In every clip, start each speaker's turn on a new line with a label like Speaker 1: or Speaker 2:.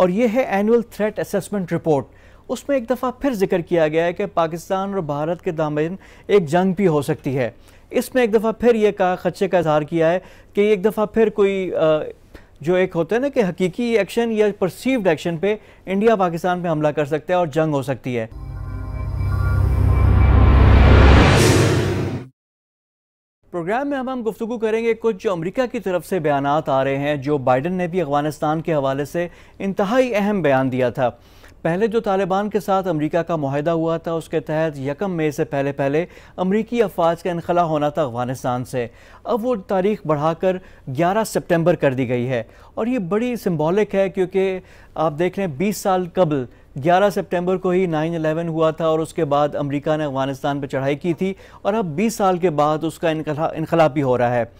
Speaker 1: और ये है एनुअल थ्रेट असेसमेंट रिपोर्ट उसमें एक दफ़ा फिर जिक्र किया गया है कि पाकिस्तान और भारत के दामिन एक जंग भी हो सकती है इसमें एक दफ़ा फिर ये कहा खदशे का इजहार किया है कि एक दफ़ा फिर कोई जो एक होता है ना कि हकीकी एक्शन या परसीव्ड एक्शन पे इंडिया पाकिस्तान पे हमला कर सकता है और जंग हो सकती है प्रोग्राम में हम हम गुफ्तु करेंगे कुछ जो अमरीका की तरफ से बयान आ रहे हैं जो बाइडन ने भी अफगानिस्तान के हवाले से इंतहाई अहम बयान दिया था पहले जो तालिबान के साथ अमरीका का माहिदा हुआ था उसके तहत यकम मई से पहले पहले अमरीकी अफवाज का इनखला होना था अफगानिस्तान से अब वो तारीख बढ़ाकर 11 सितंबर कर दी गई है और ये बड़ी सिम्बॉलिक है क्योंकि आप देख रहे हैं बीस साल कबल 11 सितंबर को ही 9/11 हुआ था और उसके बाद अमेरिका ने अफगानिस्तान पर चढ़ाई की थी और अब 20 साल के बाद उसका इनखला भी हो रहा है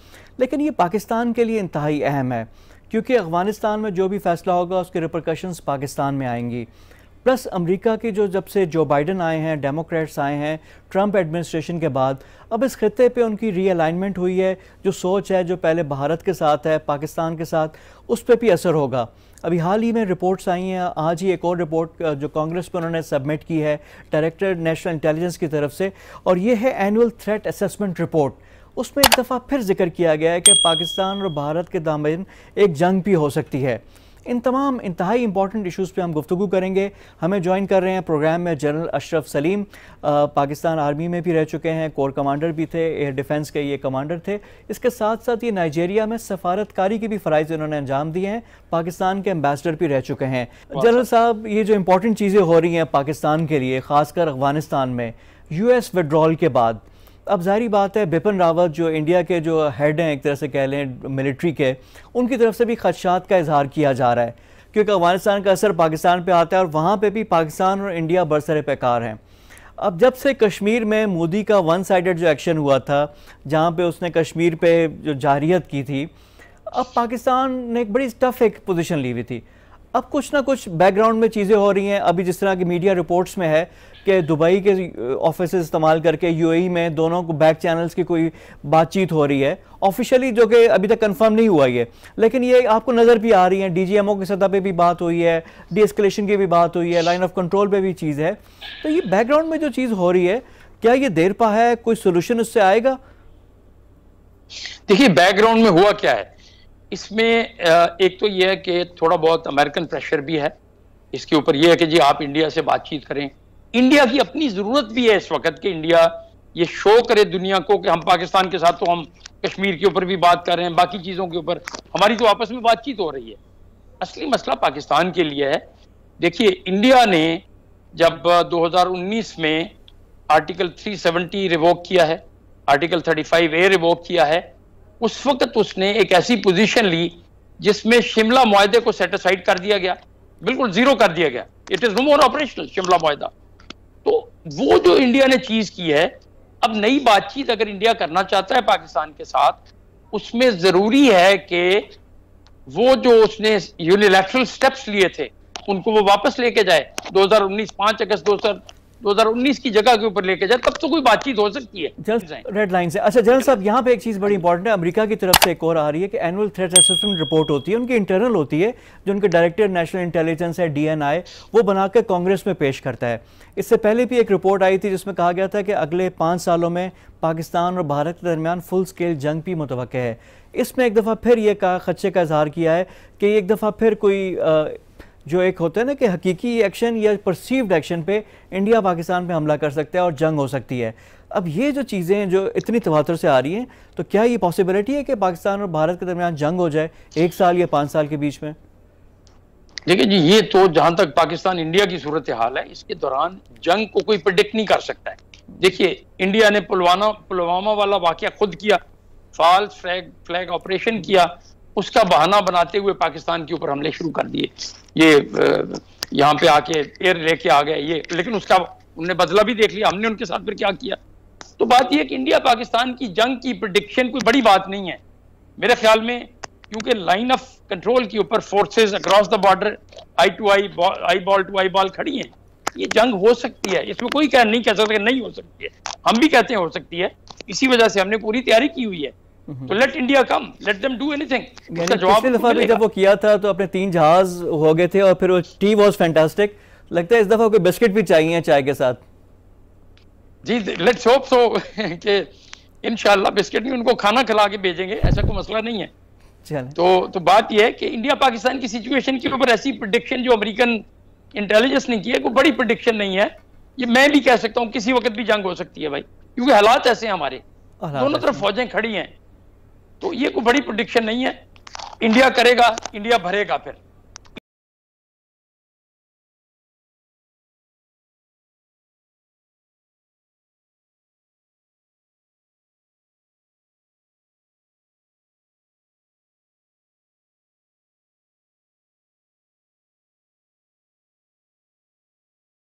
Speaker 1: लेकिन ये पाकिस्तान के लिए इंतहाई अहम है क्योंकि अफगानिस्तान में जो भी फैसला होगा उसके रिप्रकशंस पाकिस्तान में आएंगी प्लस अमेरिका के जो जब से जो बाइडन आए हैं डेमोक्रेट्स आए हैं ट्रंप एडमिनिस्ट्रेशन के बाद अब इस खत्े पे उनकी रीअलाइनमेंट हुई है जो सोच है जो पहले भारत के साथ है पाकिस्तान के साथ उस पर भी असर होगा अभी हाल ही में रिपोर्ट्स आई हैं आज ही एक और रिपोर्ट जो कांग्रेस पर उन्होंने सबमिट की है डायरेक्टर नेशनल इंटेलिजेंस की तरफ से और ये है एनुअल थ्रेट असेसमेंट रिपोर्ट उसमें एक दफ़ा फिर जिक्र किया गया है कि पाकिस्तान और भारत के दामिन एक जंग भी हो सकती है इन तमाम इंतहाई इंपॉर्टेंट इशूज़ पर हम गुफ्तु करेंगे हमें ज्वाइन कर रहे हैं प्रोग्राम में जनरल अशरफ सलीम पाकिस्तान आर्मी में भी रह चुके हैं कोर कमांडर भी थे एयर डिफेंस के ये कमांडर थे इसके साथ साथ ये नाइजेरिया में सफारतकारी की भी फ़राइज इन्होंने अंजाम दिए हैं पाकिस्तान के एम्बेसडर भी रह चुके हैं जनरल साहब ये जो इंपॉर्टेंट चीज़ें हो रही हैं पाकिस्तान के लिए ख़ासकर अफगानिस्तान में एस विड्रॉल के बाद अब जाहिर बात है बिपिन रावत जो इंडिया के जो हेड हैं एक तरह से कह लें मिलिट्री के उनकी तरफ से भी खदशात का इजहार किया जा रहा है क्योंकि अफगानिस्तान का असर पाकिस्तान पर आता है और वहाँ पर भी पाकिस्तान और इंडिया बरसर पेकार हैं अब जब से कश्मीर में मोदी का वन साइडेड जो एक्शन हुआ था जहाँ पे उसने कश्मीर पे जो जारियत की थी अब पाकिस्तान ने एक बड़ी टफ एक पोजीशन ली हुई थी अब कुछ ना कुछ बैकग्राउंड में चीज़ें हो रही हैं अभी जिस तरह की मीडिया रिपोर्ट्स में है कि दुबई के ऑफिस uh, इस्तेमाल करके यूएई e में दोनों को बैक चैनल्स की कोई बातचीत हो रही है ऑफिशियली जो कि अभी तक कंफर्म नहीं हुआ ये लेकिन ये आपको नज़र भी आ रही है डीजीएमओ की सतह पे भी बात हुई है डीएस्केलेशन की भी बात हुई है लाइन ऑफ कंट्रोल पर भी चीज़ है तो ये बैकग्राउंड में जो चीज़ हो रही है क्या ये देर पा है कोई सोल्यूशन उससे आएगा
Speaker 2: देखिए बैकग्राउंड में हुआ क्या है इसमें एक तो यह है कि थोड़ा बहुत अमेरिकन प्रेशर भी है इसके ऊपर यह है कि जी आप इंडिया से बातचीत करें इंडिया की अपनी ज़रूरत भी है इस वक्त कि इंडिया ये शो करे दुनिया को कि हम पाकिस्तान के साथ तो हम कश्मीर के ऊपर भी बात कर रहे हैं बाकी चीज़ों के ऊपर हमारी तो आपस में बातचीत हो रही है असली मसला पाकिस्तान के लिए है देखिए इंडिया ने जब 2019 में आर्टिकल 370 रिवोक किया है आर्टिकल 35 ए रिवोक किया है उस वक्त उसने एक ऐसी पोजीशन ली जिसमें शिमला माहे को सेटिसाइड कर दिया गया बिल्कुल जीरो कर दिया गया it is no more operational Shimla माहा तो वो जो इंडिया ने चीज की है अब नई बातचीत अगर इंडिया करना चाहता है पाकिस्तान के साथ उसमें जरूरी है कि वो जो उसने यूनिलैटरल स्टेप्स लिए थे उनको वो वापस लेके जाए 2019 5 अगस्त हजार 2019 की जगह के ऊपर लेके जाए तब तो कोई बातचीत हो सकती है
Speaker 1: रेड लाइन से अच्छा जनरल साहब यहाँ पे एक चीज बड़ी इंपॉर्टेंट है अमेरिका की तरफ से एक और आ रही है कि एनुअल थ्रेट असेसमेंट रिपोर्ट होती है उनकी इंटरनल होती है जो उनके डायरेक्टर नेशनल इंटेलिजेंस है डी वो बनाकर कांग्रेस में पेश करता है इससे पहले भी एक रिपोर्ट आई थी जिसमें कहा गया था कि अगले पाँच सालों में पाकिस्तान और भारत के दरमियान फुल स्केल जंग भी मुतव है इसमें एक दफ़ा फिर ये कहा खदशे का इजहार किया है कि एक दफ़ा फिर कोई जो एक होते हैं ना कि हकीकी एक्शन या परसीव्ड एक्शन पे इंडिया पाकिस्तान पे हमला कर सकता है और जंग हो सकती है अब ये जो चीज़ें जो इतनी तवातर से आ रही हैं तो क्या ये पॉसिबिलिटी है कि पाकिस्तान और भारत के दरमियान जंग हो जाए एक साल या पाँच साल के बीच में
Speaker 2: देखिए जी ये तो जहां तक पाकिस्तान इंडिया की सूरत हाल है इसके दौरान जंग को कोई प्रडिक्ट नहीं कर सकता है देखिए इंडिया ने पुलवाना पुलवामा वाला वाक्य खुद किया फॉल्स फ्लैग फ्लैग ऑपरेशन किया उसका बहाना बनाते हुए पाकिस्तान के ऊपर हमले शुरू कर दिए ये यहाँ पे आके एयर लेके आ गए ये लेकिन उसका उनने बदला भी देख लिया हमने उनके साथ फिर क्या किया तो बात यह कि इंडिया पाकिस्तान की जंग की प्रडिक्शन कोई बड़ी बात नहीं है मेरे ख्याल में क्योंकि लाइन ऑफ कंट्रोल के ऊपर forces across the border eye to eye eyeball to eyeball खड़ी हैं ये जंग हो सकती है इसमें कोई कह नहीं कह सकता नहीं हो सकती है हम भी कहते हैं हो सकती है इसी वजह से हमने पूरी तैयारी की हुई है तो let India come let them do anything उसका जवाब दफा भी जब
Speaker 1: वो किया था तो अपने तीन जहाज हो गए थे और फिर वो टी वाज फैंटास्टिक लगता है इस दफा कोई बिस्किट भी चाहिए चाय के साथ
Speaker 2: जी लेट्स होप सो कि इंशाल्लाह बिस्किट नहीं उनको खाना खिला के भेजेंगे ऐसा कोई मसला नहीं
Speaker 1: है
Speaker 2: तो तो बात यह है कि इंडिया पाकिस्तान की सिचुएशन के ऊपर ऐसी प्रोडिक्शन जो अमेरिकन इंटेलिजेंस ने की है वो बड़ी प्रोडिक्शन नहीं है ये मैं भी कह सकता हूँ किसी वक्त भी जंग हो सकती है भाई क्योंकि हालात ऐसे हैं हमारे दोनों तरफ फौजें खड़ी हैं तो ये कोई बड़ी प्रोडिक्शन नहीं है इंडिया करेगा इंडिया भरेगा फिर